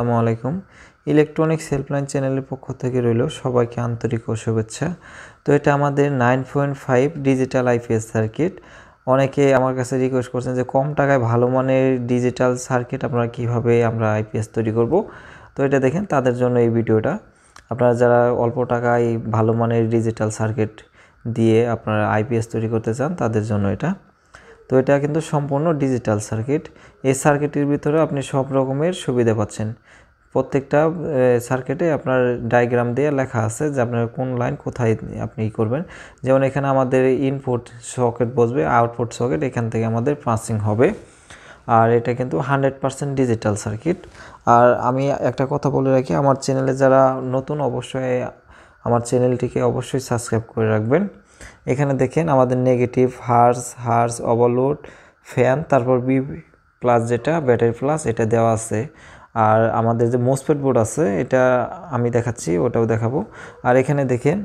আসসালামু আলাইকুম electronics helpline চ্যানেলের পক্ষ থেকে রইল সবাইকে আন্তরিক ও শুভেচ্ছা তো এটা আমাদের nine point five digital IPS circuit অনেকে আমার কাছে রিকোয়েস্ট করছেন যে কম টাকায় ভালো মানের ডিজিটাল সার্কিট আপনারা কিভাবে আমরা আইপিএস তৈরি করব তো এটা দেখেন তাদের জন্য এই ভিডিওটা আপনারা যারা অল্প টাকায় ভালো মানের ডিজিটাল সার্কিট দিয়ে আপনারা আইপিএস তৈরি করতে চান তাদের জন্য এটা তো এটা কিন্তু সম্পূর্ণ ডিজিটাল সার্কিট এই সার্কিটের ভিতরে আপনি সব রকমের সুবিধা পাচ্ছেন প্রত্যেকটা সার্কিটে আপনার ডায়াগ্রাম দিয়ে লেখা আছে যে আপনার কোন লাইন কোথায় আপনি ই করবেন যেমন এখানে আমাদের ইনপুট সকেট বসবে আউটপুট সকেট এখান থেকে আমাদের পাসিং হবে আর এটা কিন্তু হান্ড্রেড পারসেন্ট ডিজিটাল সার্কিট আর আমি একটা কথা বলে রাখি আমার চ্যানেলে যারা নতুন অবশ্যই আমার চ্যানেলটিকে অবশ্যই সাবস্ক্রাইব করে রাখবেন এখানে দেখেন আমাদের নেগেটিভ হার্স হার্স ওভারলোড ফ্যান তারপর বি প্লাস যেটা ব্যাটারি প্লাস এটা দেওয়া আছে আর আমাদের যে মোসপেড বোর্ড আছে এটা আমি দেখাচ্ছি ওটাও দেখাবো আর এখানে দেখেন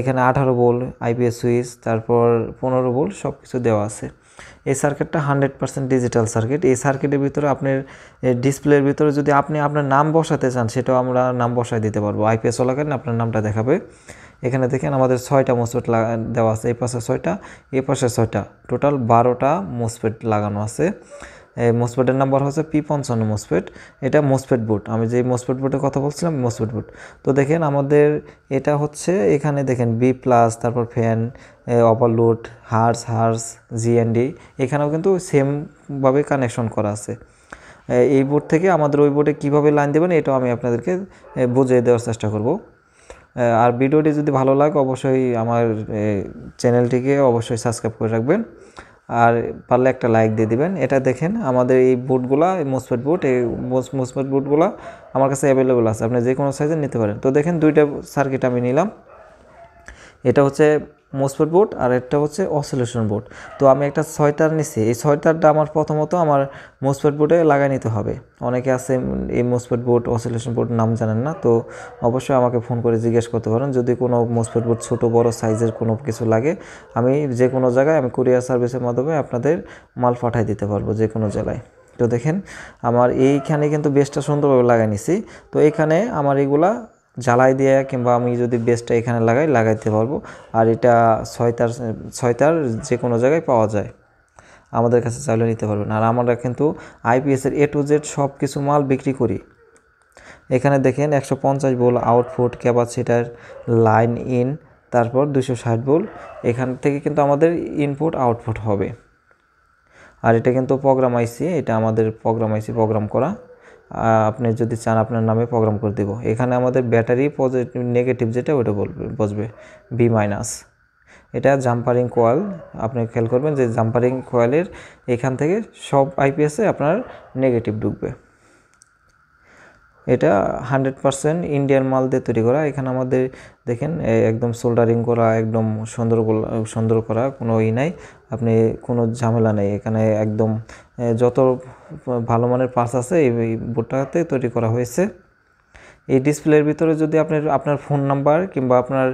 এখানে আঠারো বোল আইপিএস সুইচ তারপর পনেরো বোল সব কিছু দেওয়া আছে এই সার্কিটটা হান্ড্রেড পার্সেন্ট ডিজিটাল সার্কিট এই সার্কিটের ভিতরে আপনার ডিসপ্লের ভিতরে যদি আপনি আপনার নাম বসাতে চান সেটাও আমরা নাম বসায় দিতে পারবো আইপিএস চলাকালীন আপনার নামটা দেখাবে এখানে দেখেন আমাদের ছয়টা মোসপেট দেওয়া আছে এই পাশে ছয়টা এই পাশে ছয়টা টোটাল বারোটা মোসপেট লাগানো আছে এই মোসপেটের নাম্বার হচ্ছে পি পঞ্চান্ন মোসপেট এটা মোসপেট বুট আমি যে মোসপেট বুটের কথা বলছিলাম মোসপেট বুট তো দেখেন আমাদের এটা হচ্ছে এখানে দেখেন বি প্লাস তারপর ফ্যান অপারলোড হার্স হার্স জিএনডি এখানেও কিন্তু সেমভাবে কানেকশন করা আছে এই বোর্ড থেকে আমাদের ওই বোর্ডে কীভাবে লাইন দেবেন এটাও আমি আপনাদেরকে বুঝিয়ে দেওয়ার চেষ্টা করব আর ভিডিওটি যদি ভালো লাগে অবশ্যই আমার চ্যানেলটিকে অবশ্যই সাবস্ক্রাইব করে রাখবেন আর পারলে একটা লাইক দিয়ে দিবেন এটা দেখেন আমাদের এই বুটগুলা মোসপেট বুট এই মোসপেট বুটগুলা আমার কাছে অ্যাভেলেবল আছে আপনি যে কোনো সাইজে নিতে পারেন তো দেখেন দুইটা সার্কিট আমি নিলাম এটা হচ্ছে মোসফেট বোর্ড আর একটা হচ্ছে অসলেশন বোর্ড তো আমি একটা সোয়েটার নিছি এই সোয়েটারটা আমার প্রথমত আমার মোসফেট বোর্ডে লাগাই নিতে হবে অনেকে আছে এই মোসফেট বোর্ড অসলেশন বোর্ড নাম জানেন না তো অবশ্যই আমাকে ফোন করে জিজ্ঞেস করতে পারেন যদি কোনো মোসফেট বোর্ড ছোটো বড় সাইজের কোনো কিছু লাগে আমি যে কোনো জায়গায় আমি কুরিয়ার সার্ভিসের মাধ্যমে আপনাদের মাল পাঠাই দিতে পারবো যে কোনো জেলায় তো দেখেন আমার এইখানে কিন্তু বেশটা সুন্দরভাবে লাগাই নিছি তো এখানে আমার এগুলা জ্বালাই দিয়ে কিংবা আমি যদি বেসটা এখানে লাগাই লাগাইতে পারবো আর এটা ছয়তার ছয়তার যে কোনো জায়গায় পাওয়া যায় আমাদের কাছে চাইলে নিতে পারবেন আর আমরা কিন্তু আইপিএসের এ টু জেড সব কিছু মাল বিক্রি করি এখানে দেখেন একশো পঞ্চাশ বোল আউটফুট ক্যাপাসিটার লাইন ইন তারপর দুশো ষাট বোল এখান থেকে কিন্তু আমাদের ইনপুট আউটপুট হবে আর এটা কিন্তু প্রোগ্রাম আইসি এটা আমাদের প্রোগ্রাম আইসি প্রোগ্রাম করা আপনি যদি চান আপনার নামে প্রোগ্রাম করে দেবো এখানে আমাদের ব্যাটারি পজিটিভ নেগেটিভ যেটা ওটা বলবে বসবে বি মাইনাস এটা জাম্পারিং কোয়াল আপনি খেয়াল করবেন যে জাম্পারিং কোয়ালের এখান থেকে সব আইপিএসে আপনার নেগেটিভ ঢুকবে এটা হান্ড্রেড পারসেন্ট ইন্ডিয়ান মাল দিয়ে তৈরি করা এখানে আমাদের দেখেন একদম সোল্ডারিং করা একদম সুন্দর সুন্দর করা কোনো ই নাই আপনি কোনো ঝামেলা নেই এখানে একদম যত ভালো মানের পার্স আছে এই বোর্ডটাতে তৈরি করা হয়েছে এই ডিসপ্লের ভিতরে যদি আপনি আপনার ফোন নাম্বার কিংবা আপনার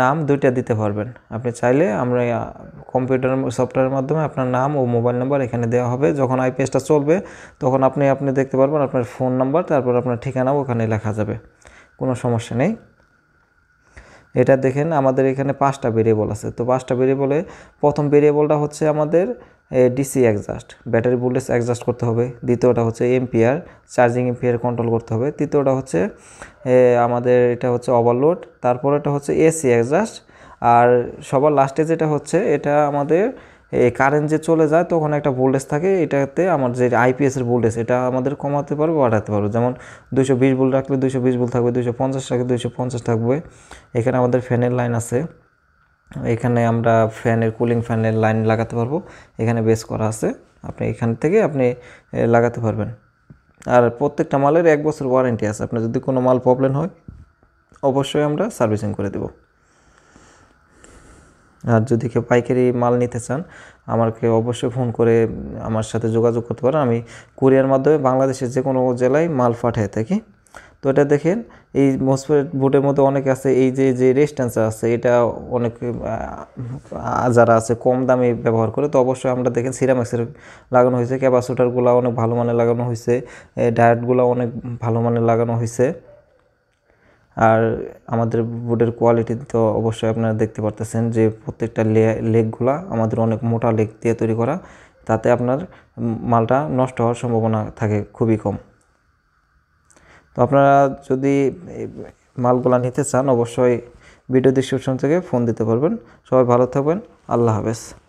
নাম দুইটা দিতে পারবেন আপনি চাইলে আমরা কম্পিউটার সফটওয়্যারের মাধ্যমে আপনার নাম ও মোবাইল নাম্বার এখানে দেওয়া হবে যখন আইপিএসটা চলবে তখন আপনি আপনি দেখতে পারবেন আপনার ফোন নাম্বার তারপর আপনার ঠিকানাও ওখানে লেখা যাবে কোনো সমস্যা নেই এটা দেখেন আমাদের এখানে পাঁচটা ভেরিয়েবল আছে তো পাঁচটা ভেরিয়েবলে প্রথম ভেরিয়েবলটা হচ্ছে আমাদের DC adjust battery voltage adjust করতে হবে দ্বিতীয়টা হচ্ছে এমপিয়ার চার্জিং এমপিয়ার কন্ট্রোল করতে হবে তৃতীয়টা হচ্ছে আমাদের এটা হচ্ছে ওভারলোড তারপরেটা হচ্ছে এসি অ্যাডজাস্ট আর সবার লাস্টে যেটা হচ্ছে এটা আমাদের এই কারেন্ট যে চলে যায় তখন একটা ভোল্টেজ থাকে এটাতে আমার যে আইপিএসের ভোল্টেজ এটা আমাদের কমাতে পারবো বাড়াতে পারবো যেমন দুশো বিশ ভোল্ট রাখলে দুশো বিশ ভোল্ট থাকবে দুশো পঞ্চাশ রাখলে দুশো পঞ্চাশ থাকবে এখানে আমাদের ফ্যানের লাইন আছে এখানে আমরা ফ্যানের কুলিং ফ্যানের লাইন লাগাতে পারবো এখানে বেস করা আছে আপনি এখান থেকে আপনি লাগাতে পারবেন আর প্রত্যেকটা মালের এক বছর ওয়ারেন্টি আছে আপনার যদি কোনো মাল প্রবলেম হয় অবশ্যই আমরা সার্ভিসিং করে দেব আর যদি কেউ পাইকারি মাল নিতে চান আমাকে অবশ্যই ফোন করে আমার সাথে যোগাযোগ করতে পারেন আমি কুরিয়ার মাধ্যমে বাংলাদেশের যে কোনো জেলায় মাল পাঠাই থাকি তো এটা দেখেন এই মসফেট বোর্ডের মধ্যে অনেক আছে এই যে যে রেজিস্ট্যান্সটা আছে এটা অনেক যারা আছে কম দামে ব্যবহার করে তো অবশ্যই আমরা দেখেন সিরামেক্সের লাগানো হয়েছে ক্যাপাসিটারগুলো অনেক ভালো মানের লাগানো হয়েছে ডায়েটগুলো অনেক ভালো মানের লাগানো হয়েছে আর আমাদের বোর্ডের কোয়ালিটি তো অবশ্যই আপনারা দেখতে পারতেছেন যে প্রত্যেকটা লেগগুলা আমাদের অনেক মোটা লেগ দিয়ে তৈরি করা তাতে আপনার মালটা নষ্ট হওয়ার সম্ভাবনা থাকে খুবই কম তো আপনারা যদি মালগুলা নিতে চান অবশ্যই ভিডিও ডিসক্রিপশন থেকে ফোন দিতে পারবেন সবাই ভালো থাকবেন আল্লাহ হাফেজ